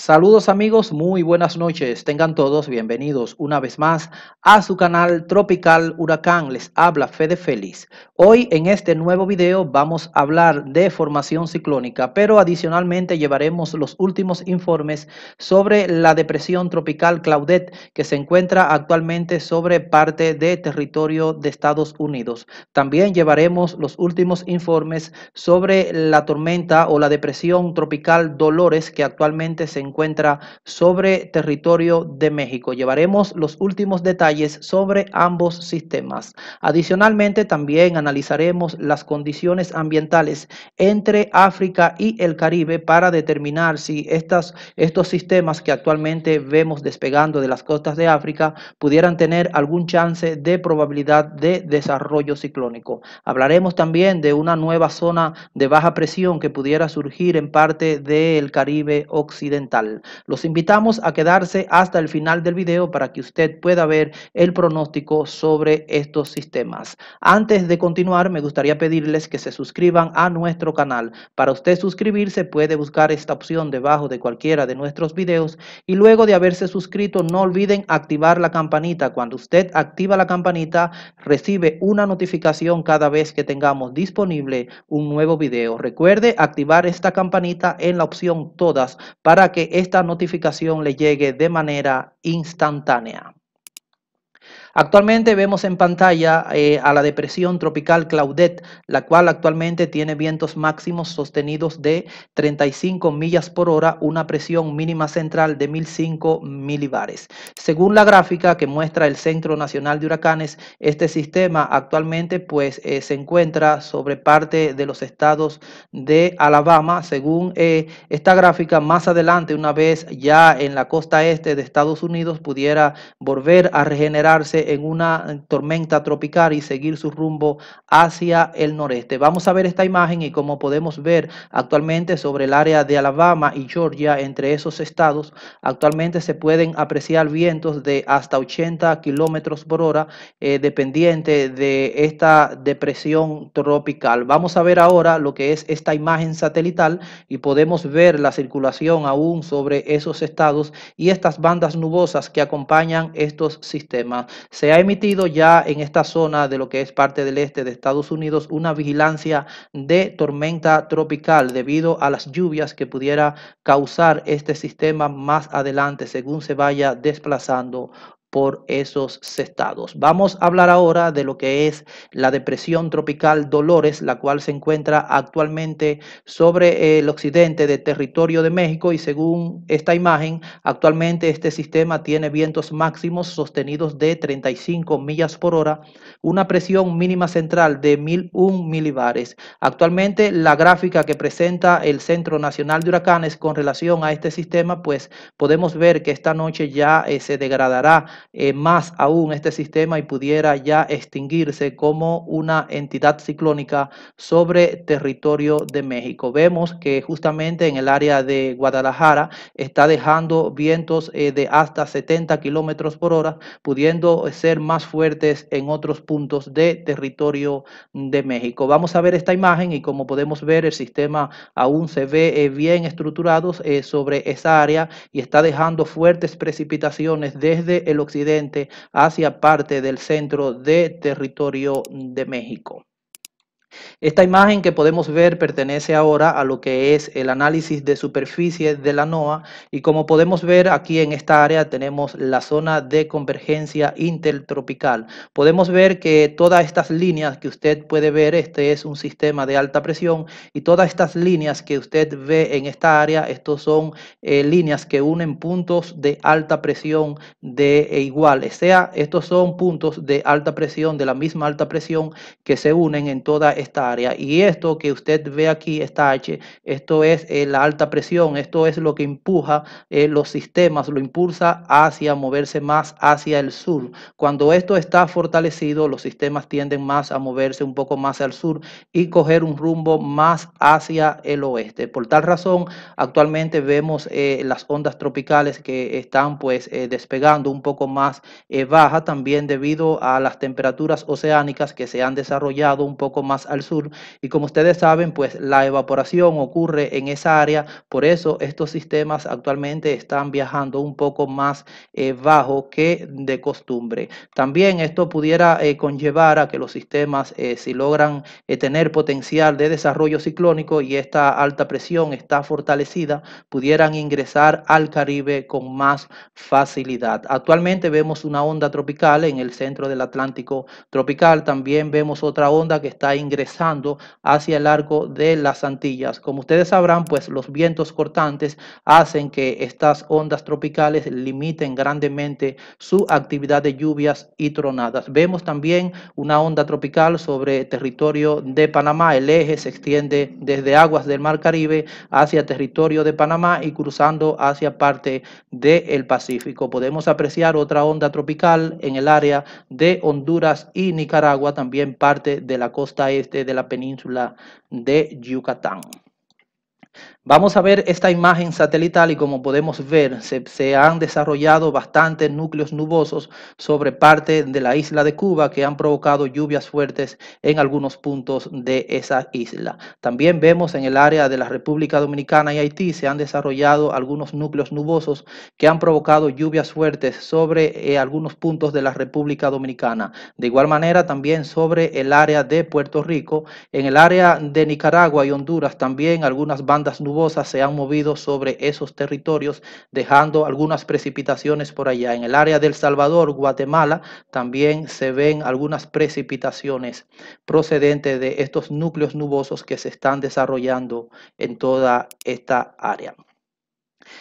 Saludos amigos, muy buenas noches. Tengan todos bienvenidos una vez más a su canal Tropical Huracán. Les habla Fede Félix. Hoy en este nuevo video vamos a hablar de formación ciclónica, pero adicionalmente llevaremos los últimos informes sobre la depresión tropical Claudette que se encuentra actualmente sobre parte de territorio de Estados Unidos. También llevaremos los últimos informes sobre la tormenta o la depresión tropical Dolores que actualmente se encuentra sobre territorio de México. Llevaremos los últimos detalles sobre ambos sistemas. Adicionalmente, también analizaremos las condiciones ambientales entre África y el Caribe para determinar si estas, estos sistemas que actualmente vemos despegando de las costas de África pudieran tener algún chance de probabilidad de desarrollo ciclónico. Hablaremos también de una nueva zona de baja presión que pudiera surgir en parte del Caribe occidental. Los invitamos a quedarse hasta el final del video para que usted pueda ver el pronóstico sobre estos sistemas. Antes de continuar, me gustaría pedirles que se suscriban a nuestro canal. Para usted suscribirse puede buscar esta opción debajo de cualquiera de nuestros videos y luego de haberse suscrito no olviden activar la campanita. Cuando usted activa la campanita recibe una notificación cada vez que tengamos disponible un nuevo video. Recuerde activar esta campanita en la opción todas para que que esta notificación le llegue de manera instantánea. Actualmente vemos en pantalla eh, a la depresión tropical Claudette, la cual actualmente tiene vientos máximos sostenidos de 35 millas por hora, una presión mínima central de 1005 milibares. Según la gráfica que muestra el Centro Nacional de Huracanes, este sistema actualmente pues eh, se encuentra sobre parte de los estados de Alabama. Según eh, esta gráfica, más adelante, una vez ya en la costa este de Estados Unidos, pudiera volver a regenerarse en una tormenta tropical y seguir su rumbo hacia el noreste. Vamos a ver esta imagen y como podemos ver actualmente sobre el área de Alabama y Georgia, entre esos estados, actualmente se pueden apreciar vientos de hasta 80 kilómetros por hora, eh, dependiente de esta depresión tropical. Vamos a ver ahora lo que es esta imagen satelital y podemos ver la circulación aún sobre esos estados y estas bandas nubosas que acompañan estos sistemas se ha emitido ya en esta zona de lo que es parte del este de Estados Unidos una vigilancia de tormenta tropical debido a las lluvias que pudiera causar este sistema más adelante según se vaya desplazando por esos estados. Vamos a hablar ahora de lo que es la depresión tropical Dolores, la cual se encuentra actualmente sobre eh, el occidente del territorio de México y según esta imagen, actualmente este sistema tiene vientos máximos sostenidos de 35 millas por hora, una presión mínima central de 1001 milibares. Actualmente la gráfica que presenta el Centro Nacional de Huracanes con relación a este sistema, pues podemos ver que esta noche ya eh, se degradará eh, más aún este sistema y pudiera ya extinguirse como una entidad ciclónica sobre territorio de México. Vemos que justamente en el área de Guadalajara está dejando vientos eh, de hasta 70 kilómetros por hora, pudiendo ser más fuertes en otros puntos de territorio de México. Vamos a ver esta imagen y como podemos ver el sistema aún se ve eh, bien estructurado sobre esa área y está dejando fuertes precipitaciones desde el occidente hacia parte del centro de territorio de México. Esta imagen que podemos ver pertenece ahora a lo que es el análisis de superficie de la NOAA y como podemos ver aquí en esta área tenemos la zona de convergencia intertropical. Podemos ver que todas estas líneas que usted puede ver, este es un sistema de alta presión y todas estas líneas que usted ve en esta área, estos son eh, líneas que unen puntos de alta presión de e iguales, sea estos son puntos de alta presión, de la misma alta presión que se unen en toda esta esta área. Y esto que usted ve aquí, esta H, esto es eh, la alta presión, esto es lo que empuja eh, los sistemas, lo impulsa hacia moverse más hacia el sur. Cuando esto está fortalecido, los sistemas tienden más a moverse un poco más al sur y coger un rumbo más hacia el oeste. Por tal razón, actualmente vemos eh, las ondas tropicales que están pues despegando un poco más baja, también debido a las temperaturas oceánicas que se han desarrollado un poco más al sur. Y como ustedes saben, pues la evaporación ocurre en esa área, por eso estos sistemas actualmente están viajando un poco más eh, bajo que de costumbre. También esto pudiera eh, conllevar a que los sistemas, eh, si logran tener potencial de desarrollo ciclónico y esta alta presión está fortalecida, pudieran ingresar al Caribe con más facilidad. Actualmente vemos una onda tropical en el centro del Atlántico tropical, también vemos otra onda que está ingresando hacia el arco de las Antillas. Como ustedes sabrán, pues los vientos cortantes hacen que estas ondas tropicales limiten grandemente su actividad de lluvias y tronadas. Vemos también una onda tropical sobre territorio de Panamá. El eje se extiende desde aguas del Mar Caribe hacia territorio de Panamá y cruzando hacia parte del Pacífico. Podemos apreciar otra onda tropical en el área de Honduras y Nicaragua, también parte de la costa este de la península de Yucatán. Vamos a ver esta imagen satelital y como podemos ver se, han desarrollado bastantes núcleos nubosos sobre parte de la isla de Cuba que han provocado lluvias fuertes en algunos puntos de esa isla. También vemos en el área de la República Dominicana y Haití se han desarrollado algunos núcleos nubosos que han provocado lluvias fuertes sobre eh, algunos puntos de la República Dominicana. De igual manera también sobre el área de Puerto Rico, en el área de Nicaragua y Honduras también algunas bandas nubosas se han movido sobre esos territorios, dejando algunas precipitaciones por allá. En el área del Salvador, Guatemala, también se ven algunas precipitaciones procedentes de estos núcleos nubosos que se están desarrollando en toda esta área.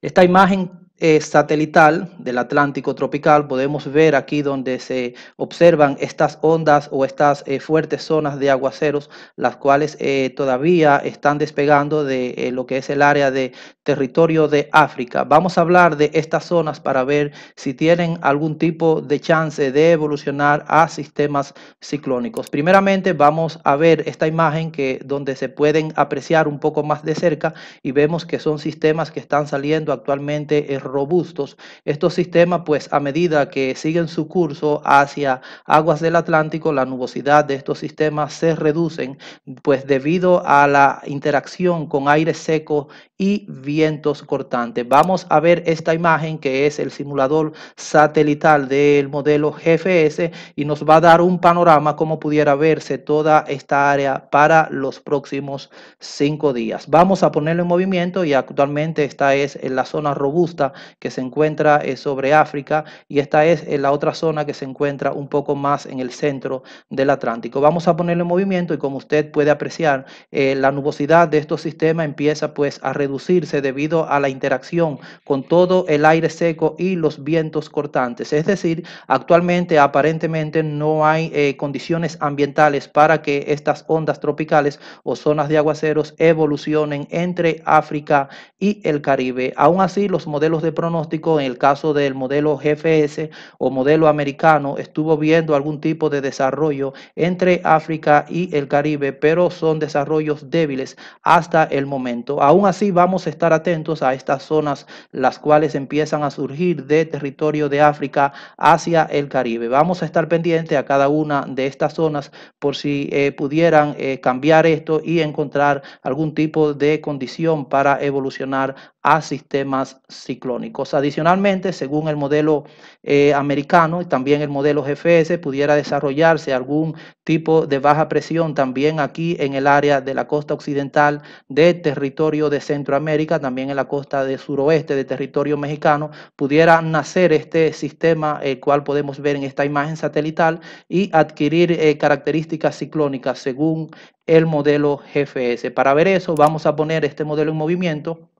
Esta imagen eh, satelital del Atlántico tropical, podemos ver aquí donde se observan estas ondas o estas eh, fuertes zonas de aguaceros, las cuales eh, todavía están despegando de lo que es el área de territorio de África. Vamos a hablar de estas zonas para ver si tienen algún tipo de chance de evolucionar a sistemas ciclónicos. Primeramente vamos a ver esta imagen que donde se pueden apreciar un poco más de cerca y vemos que son sistemas que están saliendo actualmente robustos. Estos sistemas, pues a medida que siguen su curso hacia aguas del Atlántico, la nubosidad de estos sistemas se reducen, pues debido a la interacción con aire seco y vientos cortantes. Vamos a ver esta imagen que es el simulador satelital del modelo GFS y nos va a dar un panorama como pudiera verse toda esta área para los próximos cinco días. Vamos a ponerlo en movimiento y actualmente esta es en la zona robusta que se encuentra eh, sobre África y esta es en la otra zona que se encuentra un poco más en el centro del Atlántico. Vamos a ponerlo en movimiento y como usted puede apreciar, eh, la nubosidad de estos sistemas empieza pues a reducir reducirse debido a la interacción con todo el aire seco y los vientos cortantes. Es decir, actualmente aparentemente no hay eh, condiciones ambientales para que estas ondas tropicales o zonas de aguaceros evolucionen entre África y el Caribe. Aún así, los modelos de pronóstico, en el caso del modelo GFS o modelo americano, estuvo viendo algún tipo de desarrollo entre África y el Caribe, pero son desarrollos débiles hasta el momento. Aún así, vamos a estar atentos a estas zonas, las cuales empiezan a surgir de territorio de África hacia el Caribe. Vamos a estar pendientes a cada una de estas zonas por si eh, pudieran eh, cambiar esto y encontrar algún tipo de condición para evolucionar a sistemas ciclónicos. Adicionalmente, según el modelo eh, americano y también el modelo GFS, pudiera desarrollarse algún tipo de baja presión también aquí en el área de la costa occidental de territorio de Centroamérica, también en la costa de suroeste de territorio mexicano, pudiera nacer este sistema, el cual podemos ver en esta imagen satelital, y adquirir eh, características ciclónicas según el modelo GFS. Para ver eso, vamos a poner este modelo en movimiento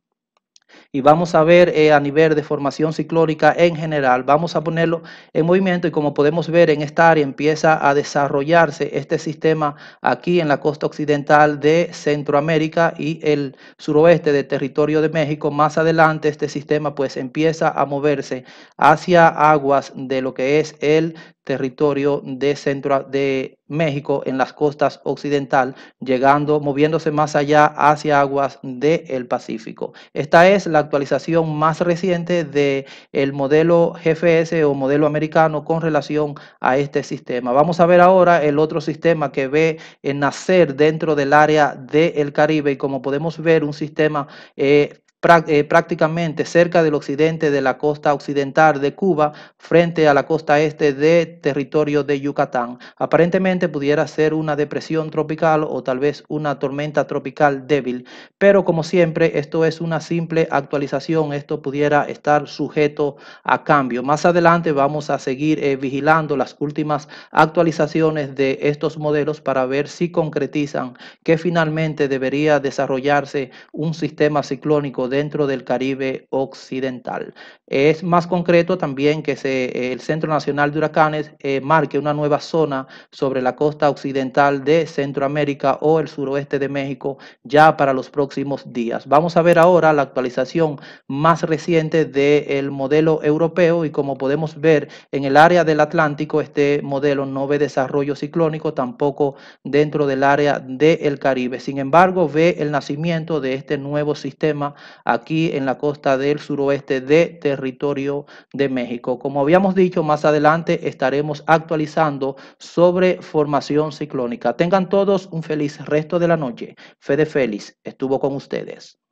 y vamos a ver eh, a nivel de formación ciclónica en general, vamos a ponerlo en movimiento y como podemos ver en esta área empieza a desarrollarse este sistema aquí en la costa occidental de Centroamérica y el suroeste del territorio de México. Más adelante este sistema pues empieza a moverse hacia aguas de lo que es el territorio de centro de México en las costas occidental, llegando, moviéndose más allá hacia aguas del Pacífico. Esta es la actualización más reciente del el modelo GFS o modelo americano con relación a este sistema. Vamos a ver ahora el otro sistema que ve en nacer dentro del área del Caribe y como podemos ver un sistema eh, eh, prácticamente cerca del occidente de la costa occidental de Cuba frente a la costa este de territorio de Yucatán. Aparentemente pudiera ser una depresión tropical o tal vez una tormenta tropical débil, pero como siempre esto es una simple actualización, esto pudiera estar sujeto a cambio. Más adelante vamos a seguir eh, vigilando las últimas actualizaciones de estos modelos para ver si concretizan que finalmente debería desarrollarse un sistema ciclónico dentro del Caribe Occidental. Es más concreto también que el Centro Nacional de Huracanes eh, marque una nueva zona sobre la costa occidental de Centroamérica o el suroeste de México ya para los próximos días. Vamos a ver ahora la actualización más reciente del modelo europeo y como podemos ver en el área del Atlántico, este modelo no ve desarrollo ciclónico tampoco dentro del área del Caribe. Sin embargo, ve el nacimiento de este nuevo sistema aquí en la costa del suroeste de territorio de México. Como habíamos dicho, más adelante estaremos actualizando sobre formación ciclónica. Tengan todos un feliz resto de la noche. Fede Félix estuvo con ustedes.